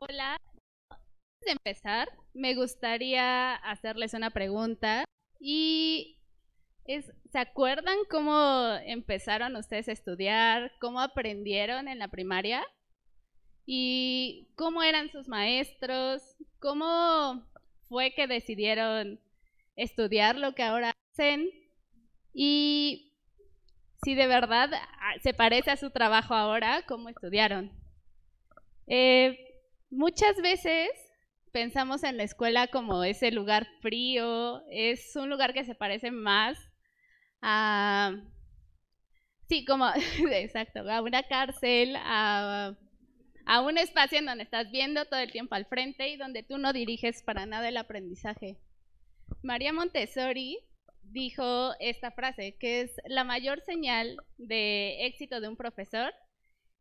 Hola. Antes de empezar, me gustaría hacerles una pregunta y es, ¿se acuerdan cómo empezaron ustedes a estudiar? ¿Cómo aprendieron en la primaria? ¿Y cómo eran sus maestros? ¿Cómo fue que decidieron estudiar lo que ahora hacen? Y si de verdad ah, se parece a su trabajo ahora, ¿cómo estudiaron? Eh, muchas veces pensamos en la escuela como ese lugar frío, es un lugar que se parece más a... Sí, como, exacto, a una cárcel, a, un espacio en donde estás viendo todo el tiempo al frente y donde tú no diriges para nada el aprendizaje. María Montessori dijo esta frase, que es la mayor señal de éxito de un profesor,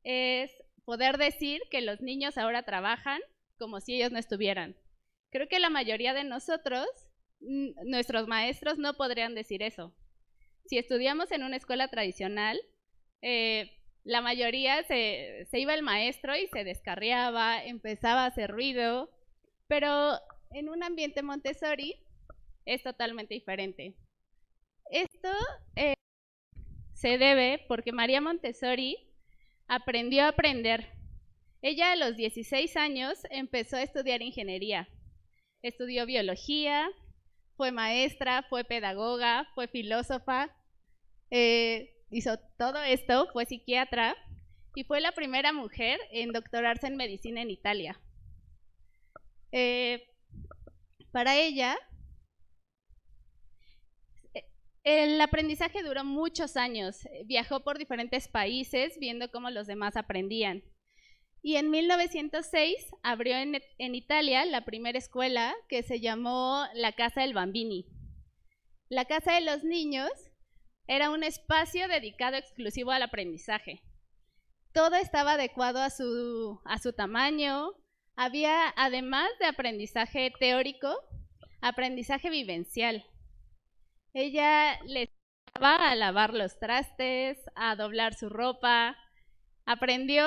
es poder decir que los niños ahora trabajan como si ellos no estuvieran. Creo que la mayoría de nosotros, nuestros maestros no podrían decir eso. Si estudiamos en una escuela tradicional, eh, la mayoría se, iba el maestro y se descarriaba, empezaba a hacer ruido, pero en un ambiente Montessori es totalmente diferente. Esto eh, se debe porque María Montessori aprendió a aprender. Ella a los 16 años empezó a estudiar ingeniería. Estudió biología, fue maestra, fue pedagoga, fue filósofa, eh, hizo todo esto, fue psiquiatra y fue la primera mujer en doctorarse en medicina en Italia. Eh, para ella, el aprendizaje duró muchos años. Eh, viajó por diferentes países viendo cómo los demás aprendían. Y en 1906 abrió e-, en, Italia la primera escuela que se llamó la Casa del Bambini. La Casa de los Niños era un espacio dedicado exclusivo al aprendizaje. Todo estaba adecuado a su tamaño. Había, además de aprendizaje teórico, aprendizaje vivencial. Ella les va a lavar los trastes, a doblar su ropa. Aprendió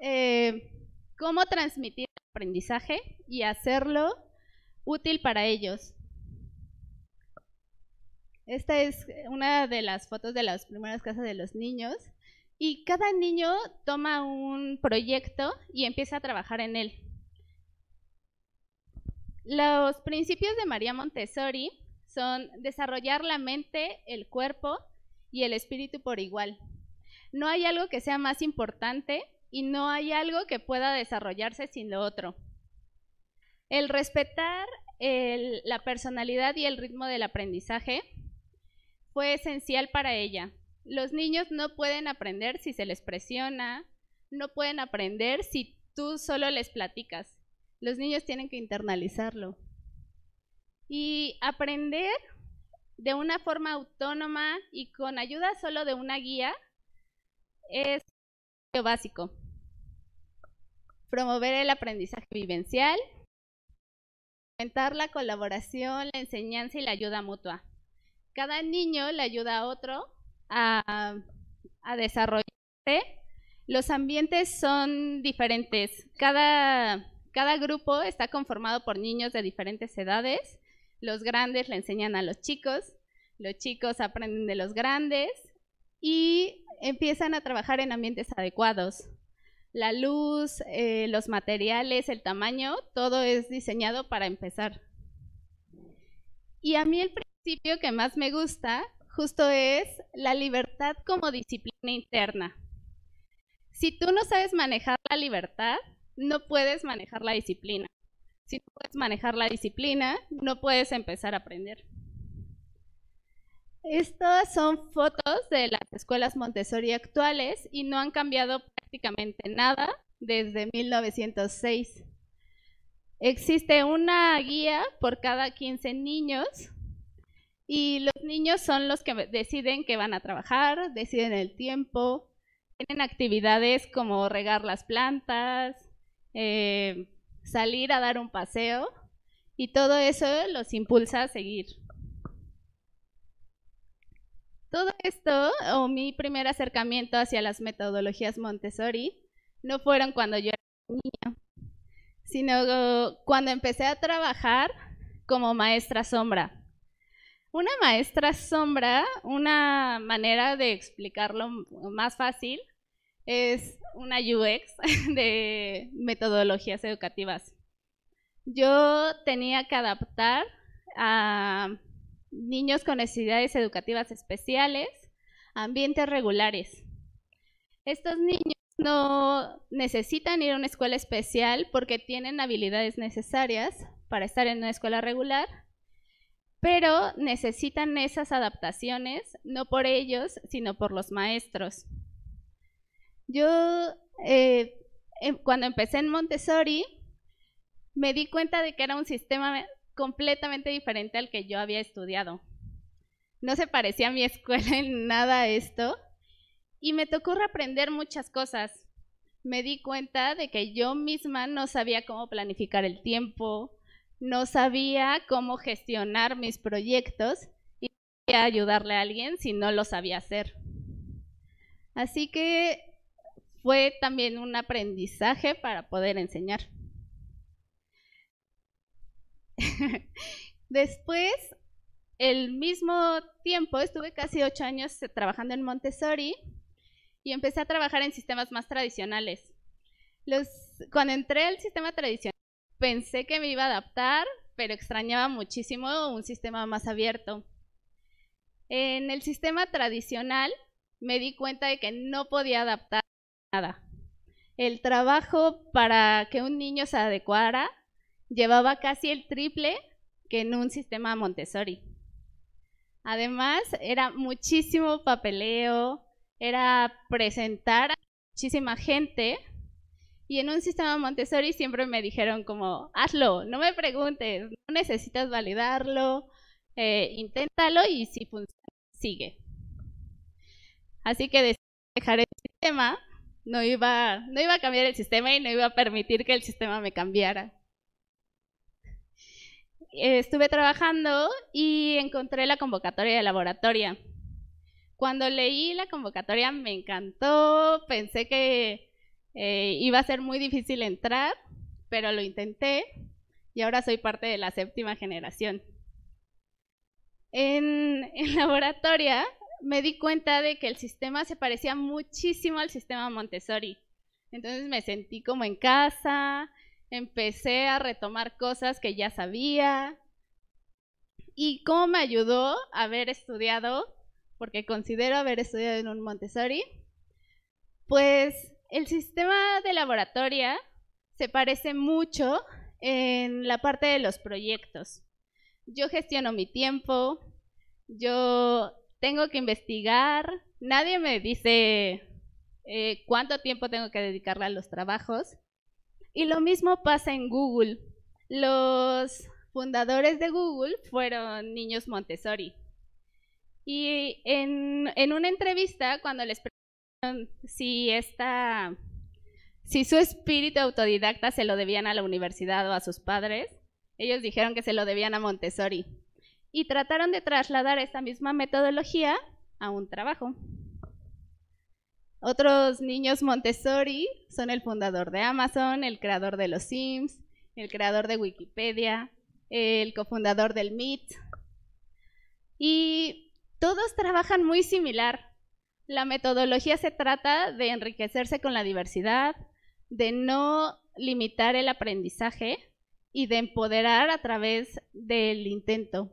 eh, cómo transmitir el aprendizaje y hacerlo útil para ellos. Esta es una de las fotos de las primeras casas de los niños. Y cada niño toma un proyecto y empieza a trabajar en él. Los principios de María Montessori son desarrollar la mente, el cuerpo y el espíritu por igual. No hay algo que sea más importante y no hay algo que pueda desarrollarse sin lo otro. El respetar la personalidad y el ritmo del aprendizaje fue esencial para ella. Los niños no pueden aprender si se les presiona, no pueden aprender si tú solo les platicas. Los niños tienen que internalizarlo y aprender de una forma autónoma y con ayuda solo de una guía es lo básico. Promover el aprendizaje vivencial, aumentar la colaboración, la enseñanza y la ayuda mutua. Cada niño le ayuda a otro a, a desarrollarse. Los ambientes son diferentes. Cada, cada grupo está conformado por niños de diferentes edades los grandes le enseñan a los chicos, los chicos aprenden de los grandes y empiezan a trabajar en ambientes adecuados. La luz, eh, los materiales, el tamaño, todo es diseñado para empezar. Y a mí el principio que más me gusta justo es la libertad como disciplina interna. Si tú no sabes manejar la libertad, no puedes manejar la disciplina. Si no puedes manejar la disciplina, no puedes empezar a aprender. Estas son fotos de las escuelas Montessori actuales y no han cambiado prácticamente nada desde 1906. Existe una guía por cada 15 niños y los niños son los que deciden que van a trabajar, deciden el tiempo, tienen actividades como regar las plantas, eh, salir a dar un paseo y todo eso los impulsa a seguir. Todo esto, o mi primer acercamiento hacia las metodologías Montessori, no fueron cuando yo era niña, sino cuando empecé a trabajar como maestra sombra. Una maestra sombra, una manera de explicarlo más fácil, es una UX de metodologías educativas. Yo tenía que adaptar a niños con necesidades educativas especiales, ambientes regulares. Estos niños no necesitan ir a una escuela especial porque tienen habilidades necesarias para estar en una escuela regular, pero necesitan esas adaptaciones, no por ellos, sino por los maestros. Yo, eh, em, cuando empecé en Montessori, me di cuenta de que era un sistema completamente diferente al que yo había estudiado. No se parecía a mi escuela en nada a esto. Y me tocó reaprender muchas cosas. Me di cuenta de que yo misma no sabía cómo planificar el tiempo, no sabía cómo gestionar mis proyectos y no ayudarle a alguien si no lo sabía hacer. Así que fue también un aprendizaje para poder enseñar. Después, el mismo tiempo, estuve casi ocho años eh, trabajando en Montessori y empecé a trabajar en sistemas más tradicionales. cuando entré al sistema tradicional, pensé que me iba a adaptar, pero extrañaba muchísimo un sistema más abierto. En el sistema tradicional me di cuenta de que no podía adaptar nada. El trabajo para que un niño se adecuara llevaba casi el triple que en un sistema Montessori. Además, era muchísimo papeleo, era presentar a muchísima gente. Y en un sistema Montessori siempre me dijeron como, hazlo, no me preguntes, no necesitas validarlo, eh, inténtalo y si funciona, sigue. Así que decidí el sistema no iba, no iba a cambiar el sistema y no iba a permitir que el sistema me cambiara. Estuve trabajando y encontré la convocatoria de laboratoria. Cuando leí la convocatoria me encantó, pensé que eh, iba a ser muy difícil entrar, pero lo intenté y ahora soy parte de la séptima generación. En, en laboratoria me di cuenta de que el sistema se parecía muchísimo al sistema Montessori. Entonces me sentí como en casa, empecé a retomar cosas que ya sabía. ¿Y cómo me ayudó haber estudiado? Porque considero haber estudiado en un Montessori. Pues el sistema de laboratoria se parece mucho en la parte de los proyectos. Yo gestiono mi tiempo, yo tengo que investigar, nadie me dice eh, cuánto tiempo tengo que dedicarle a los trabajos. Y lo mismo pasa en Google. Los fundadores de Google fueron niños Montessori. Y en, en una entrevista, cuando les preguntaron si, esta, si su espíritu autodidacta se lo debían a la universidad o a sus padres, ellos dijeron que se lo debían a Montessori y trataron de trasladar esta misma metodología a un trabajo. Otros niños Montessori son el fundador de Amazon, el creador de los Sims, el creador de Wikipedia, el cofundador del MIT. Y todos trabajan muy similar. La metodología se trata de enriquecerse con la diversidad, de no limitar el aprendizaje y de empoderar a través del intento.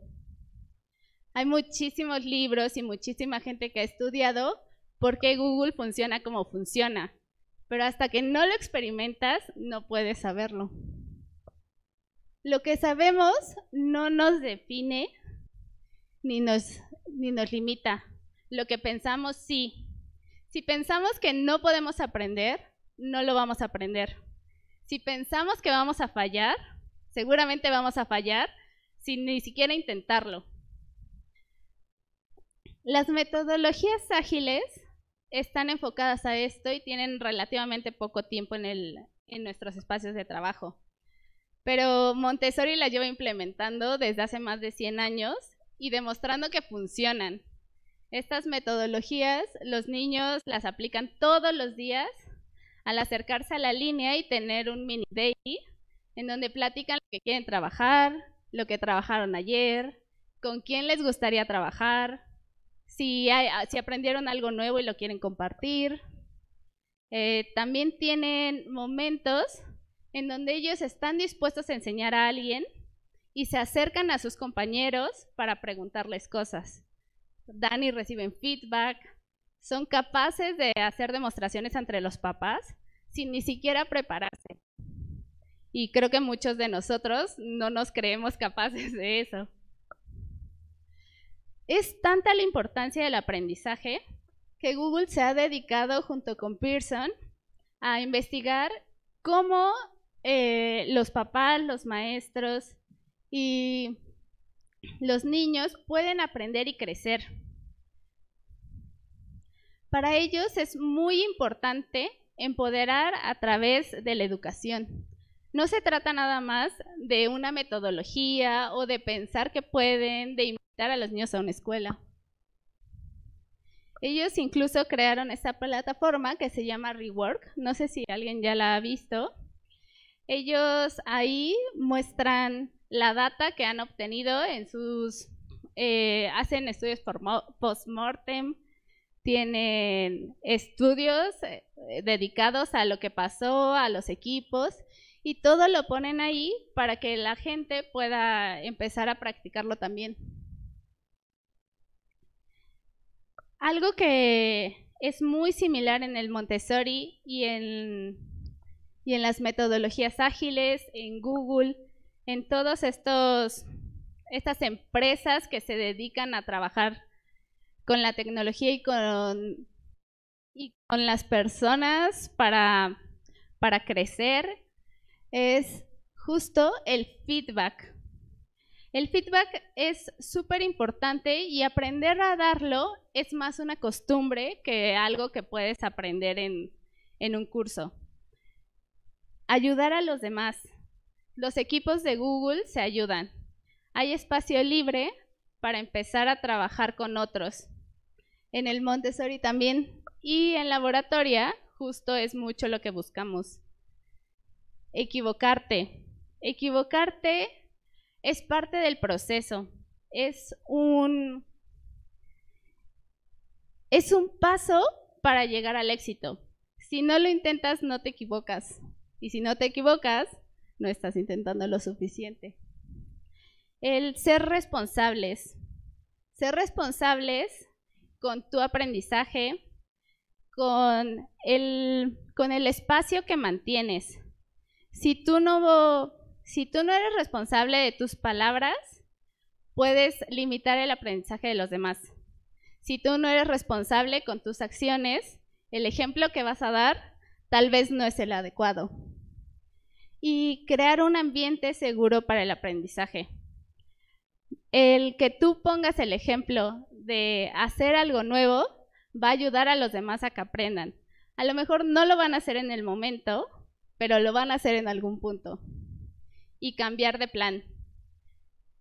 Hay muchísimos libros y muchísima gente que ha estudiado por qué Google funciona como funciona, pero hasta que no lo experimentas no puedes saberlo. Lo que sabemos no nos define ni nos, ni nos limita. Lo que pensamos sí. Si pensamos que no podemos aprender, no lo vamos a aprender. Si pensamos que vamos a fallar, seguramente vamos a fallar sin ni siquiera intentarlo. Las metodologías ágiles están enfocadas a esto y tienen relativamente poco tiempo en, nuestros espacios de trabajo. Pero Montessori las lleva implementando desde hace más de 100 años y demostrando que funcionan. Estas metodologías los niños las aplican todos los días al acercarse a la línea y tener un mini day en donde platican lo que quieren trabajar, lo que trabajaron ayer, con quién les gustaría trabajar, Ah, si, aprendieron algo nuevo y lo quieren compartir. Eh, también tienen momentos en donde ellos están dispuestos a enseñar a alguien y se acercan a sus compañeros para preguntarles cosas. Dan y reciben feedback, son capaces de hacer demostraciones entre los papás sin ni siquiera prepararse. Y creo que muchos de nosotros no nos creemos capaces de eso. Es tanta la importancia del aprendizaje que Google se ha dedicado junto con Pearson a investigar cómo eh, los papás, los maestros y los niños pueden aprender y crecer. Para ellos es muy importante empoderar a través de la educación. No se trata nada más de una metodología o de pensar que pueden, de a los niños a una escuela. Ellos incluso crearon esta plataforma que se llama Rework. No sé si alguien ya la ha visto. Ellos ahí muestran la data que han obtenido en sus... Eh, hacen estudios post-mortem, tienen estudios eh, dedicados a lo que pasó, a los equipos, y todo lo ponen ahí para que la gente pueda empezar a practicarlo también. algo que es muy similar en el Montessori y en, y en las metodologías ágiles, en Google, en todas estas empresas que se dedican a trabajar con la tecnología y con, y con las personas para, para crecer, es justo el feedback. El feedback es súper importante y aprender a darlo es más una costumbre que algo que puedes aprender en, un curso. Ayudar a los demás. Los equipos de Google se ayudan. Hay espacio libre para empezar a trabajar con otros. En el Montessori también y en laboratoria justo es mucho lo que buscamos. Equivocarte. Equivocarte es parte del proceso, es un, es un paso para llegar al éxito. Si no lo intentas, no te equivocas. Y si no te equivocas, no estás intentando lo suficiente. El ser responsables. Ser responsables con tu aprendizaje, con el, con el espacio que mantienes. Si tú no si tú no eres responsable de tus palabras, puedes limitar el aprendizaje de los demás. Si tú no eres responsable con tus acciones, el ejemplo que vas a dar tal vez no es el adecuado. Y crear un ambiente seguro para el aprendizaje. El que tú pongas el ejemplo de hacer algo nuevo va a ayudar a los demás a que aprendan. A lo mejor no lo van a hacer en el momento, pero lo van a hacer en algún punto y cambiar de plan.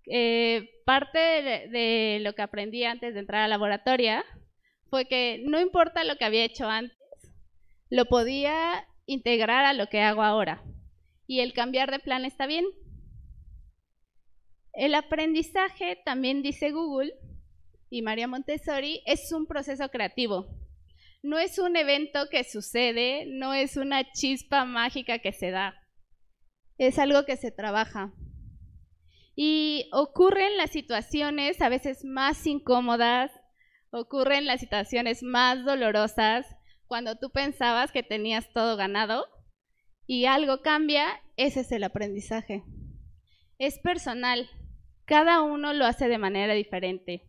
Eh, parte de, lo que aprendí antes de entrar a la laboratoria fue que no importa lo que había hecho antes, lo podía integrar a lo que hago ahora. Y el cambiar de plan está bien. El aprendizaje, también dice Google y María Montessori, es un proceso creativo. No es un evento que sucede, no es una chispa mágica que se da es algo que se trabaja. Y ocurren las situaciones a veces más incómodas, ocurren las situaciones más dolorosas, cuando tú pensabas que tenías todo ganado y algo cambia, ese es el aprendizaje. Es personal, cada uno lo hace de manera diferente.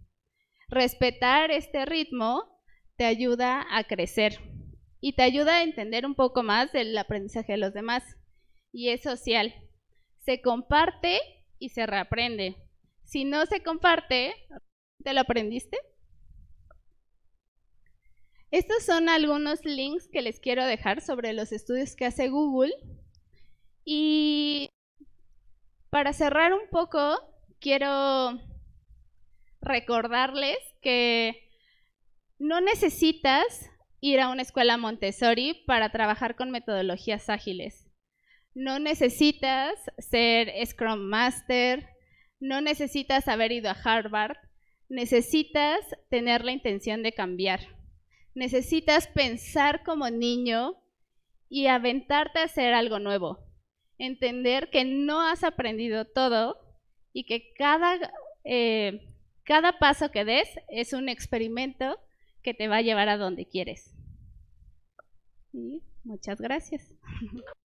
Respetar este ritmo te ayuda a crecer y te ayuda a entender un poco más del aprendizaje de los demás y es social. Se comparte y se reaprende. Si no se comparte, ¿te lo aprendiste? Estos son algunos links que les quiero dejar sobre los estudios que hace Google. Y para cerrar un poco, quiero recordarles que no necesitas ir a una escuela Montessori para trabajar con metodologías ágiles. No necesitas ser Scrum Master, no necesitas haber ido a Harvard, necesitas tener la intención de cambiar. Necesitas pensar como niño y aventarte a hacer algo nuevo. Entender que no has aprendido todo y que cada, eh, cada paso que des es un experimento que te va a llevar a donde quieres. muchas gracias.